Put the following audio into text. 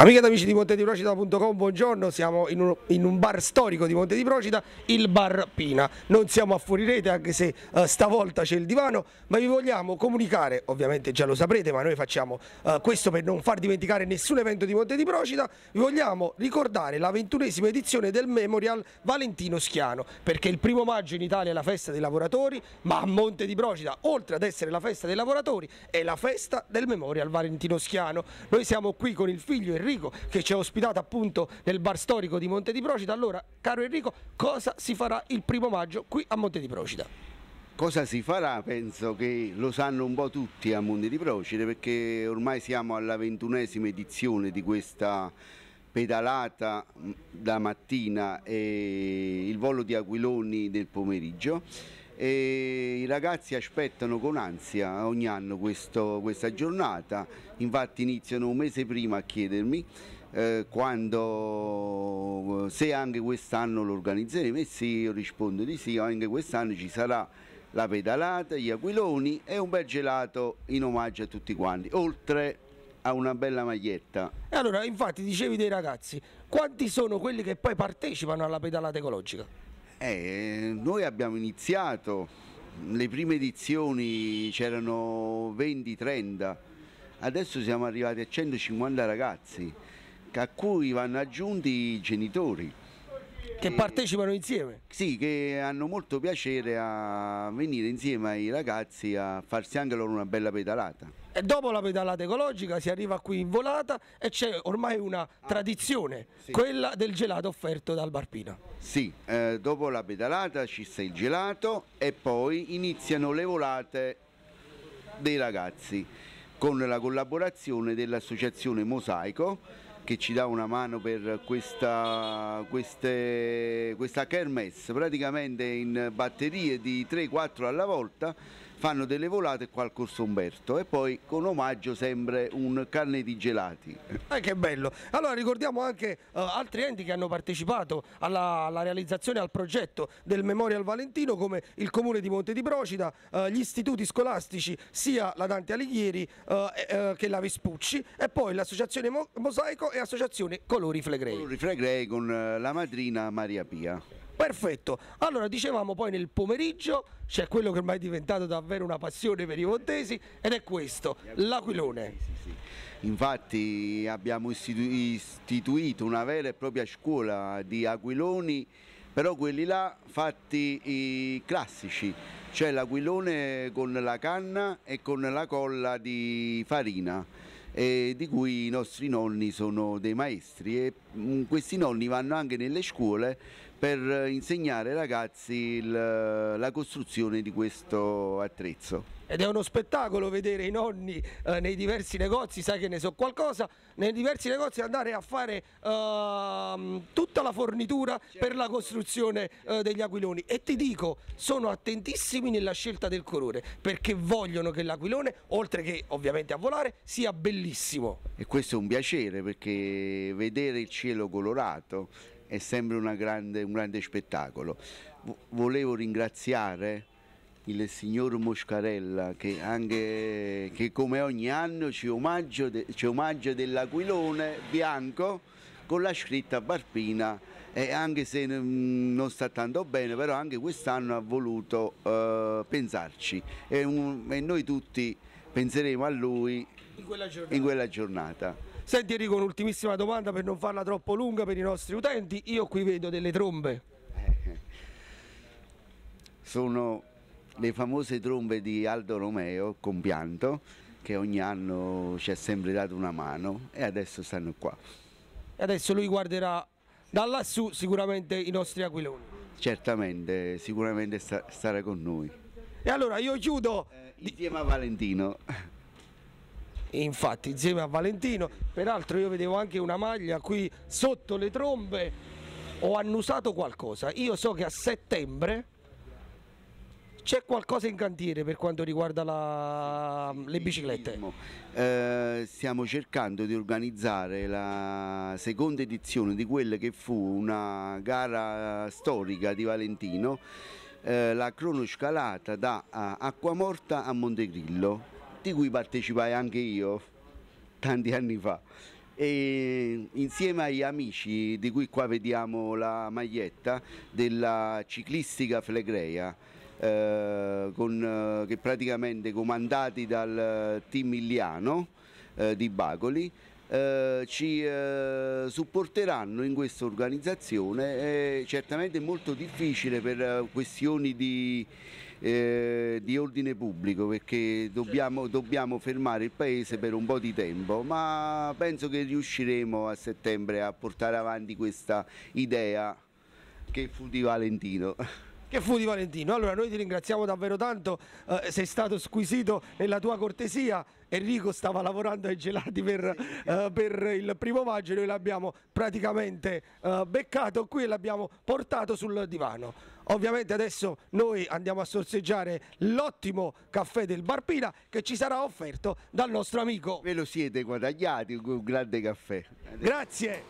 Amiche ed amici di Monte di Procida.com, buongiorno, siamo in un, in un, bar storico di Monte di Procida, il Bar Pina. Non siamo a fuori rete anche se uh, stavolta c'è il divano, ma vi vogliamo comunicare, ovviamente già lo saprete, ma noi facciamo uh, questo per non far dimenticare nessun evento di Monte di Procida, vi vogliamo ricordare la ventunesima edizione del Memorial Valentino Schiano, perché il primo maggio in Italia è la festa dei lavoratori, ma a Monte di Procida, oltre ad essere la festa dei lavoratori, è la festa del Memorial Valentino Schiano. Noi siamo qui con il figlio Enrico Enrico che ci ha ospitato appunto nel bar storico di Monte di Procida. Allora, caro Enrico, cosa si farà il primo maggio qui a Monte di Procida? Cosa si farà? Penso che lo sanno un po' tutti a Monte di Procida perché ormai siamo alla ventunesima edizione di questa pedalata mm, da mattina e il volo di aquiloni del pomeriggio e i ragazzi aspettano con ansia ogni anno questo, questa giornata, infatti iniziano un mese prima a chiedermi eh, quando, se anche quest'anno lo organizzeremo e sì, io rispondo di sì, anche quest'anno ci sarà la pedalata, gli aquiloni e un bel gelato in omaggio a tutti quanti, oltre a una bella maglietta. E allora infatti dicevi dei ragazzi, quanti sono quelli che poi partecipano alla pedalata ecologica? Eh, noi abbiamo iniziato, le prime edizioni c'erano 20-30, adesso siamo arrivati a 150 ragazzi, a cui vanno aggiunti i genitori. Che partecipano insieme? Sì, che hanno molto piacere a venire insieme ai ragazzi a farsi anche loro una bella pedalata. E dopo la pedalata ecologica si arriva qui in volata e c'è ormai una ah. tradizione, sì. quella del gelato offerto dal Barpino. Sì, eh, dopo la pedalata ci sta il gelato e poi iniziano le volate dei ragazzi con la collaborazione dell'associazione Mosaico che ci dà una mano per questa, queste, questa kermesse praticamente in batterie di 3-4 alla volta fanno delle volate qua al Corso Umberto e poi con omaggio sempre un carne di gelati. Eh, che bello! Allora ricordiamo anche eh, altri enti che hanno partecipato alla, alla, realizzazione, al progetto del Memorial Valentino come il Comune di Monte di Procida, eh, gli istituti scolastici sia la Dante Alighieri eh, eh, che la Vespucci e poi l'associazione Mosaico e associazione Colori Flegrei. Colori Flegrei con eh, la madrina Maria Pia. Perfetto, allora dicevamo poi nel pomeriggio c'è quello che ormai è diventato davvero una passione per i montesi ed è questo, l'Aquilone. Sì, sì, sì. Infatti abbiamo istituito una vera e propria scuola di aquiloni, però quelli là fatti i classici, cioè l'aquilone con la canna e con la colla di farina di cui i nostri nonni sono dei maestri e mm, questi nonni vanno anche nelle scuole per insegnare ai ragazzi il, la costruzione di questo attrezzo. Ed è uno spettacolo vedere i nonni eh, nei diversi negozi, sai che ne so qualcosa, nei diversi negozi andare a fare eh, tutta la fornitura per la costruzione eh, degli aquiloni. E ti dico, sono attentissimi nella scelta del colore, perché vogliono che l'aquilone, oltre che ovviamente a volare, sia bellissimo. E questo è un piacere, perché vedere il cielo colorato è sempre grande, un grande spettacolo. Volevo ringraziare il signor Moscarella che, anche, che come ogni anno ci omaggio, de, ci omaggio dell'aquilone bianco con la scritta Barpina e anche se non sta tanto bene però anche quest'anno ha voluto eh, pensarci e, un, e, noi tutti penseremo a lui in quella giornata. In quella giornata. Senti Enrico, un'ultimissima domanda per non farla troppo lunga per i nostri utenti. Io qui vedo delle trombe. Eh, sono le famose trombe di Aldo Romeo, compianto, che ogni anno ci ha sempre dato una mano e adesso stanno qua. E adesso lui guarderà da lassù sicuramente i nostri aquiloni. Certamente, sicuramente sta, starà con noi. E allora io chiudo... Eh, insieme a Valentino infatti insieme a Valentino, peraltro io vedevo anche una maglia qui sotto le trombe, ho annusato qualcosa, io so che a settembre c'è qualcosa in cantiere per quanto riguarda la, le biciclette? Eh, stiamo cercando di organizzare la seconda edizione di quella che fu una gara storica di Valentino, eh, la cronoscalata da eh, Acquamorta a Montegrillo di cui partecipai anche io tanti anni fa e insieme agli amici di cui qua vediamo la maglietta della ciclistica flegrea eh, con, eh, che praticamente comandati dal eh, team Miliano eh, di Bacoli eh, ci eh, supporteranno in questa organizzazione. È certamente molto difficile per eh, questioni di, eh, di ordine pubblico perché dobbiamo, dobbiamo, fermare il paese per un po' di tempo, ma penso che riusciremo a settembre a portare avanti questa idea che fu di Valentino. Che fu di Valentino? Allora noi ti ringraziamo davvero tanto, eh, sei stato squisito nella tua cortesia, Enrico stava lavorando ai gelati per, sì. uh, per il primo maggio, noi l'abbiamo praticamente uh, beccato qui e l'abbiamo portato sul divano. Ovviamente adesso noi andiamo a sorseggiare l'ottimo caffè del Barpina che ci sarà offerto dal nostro amico. Ve lo siete guadagnati un grande caffè. Grazie.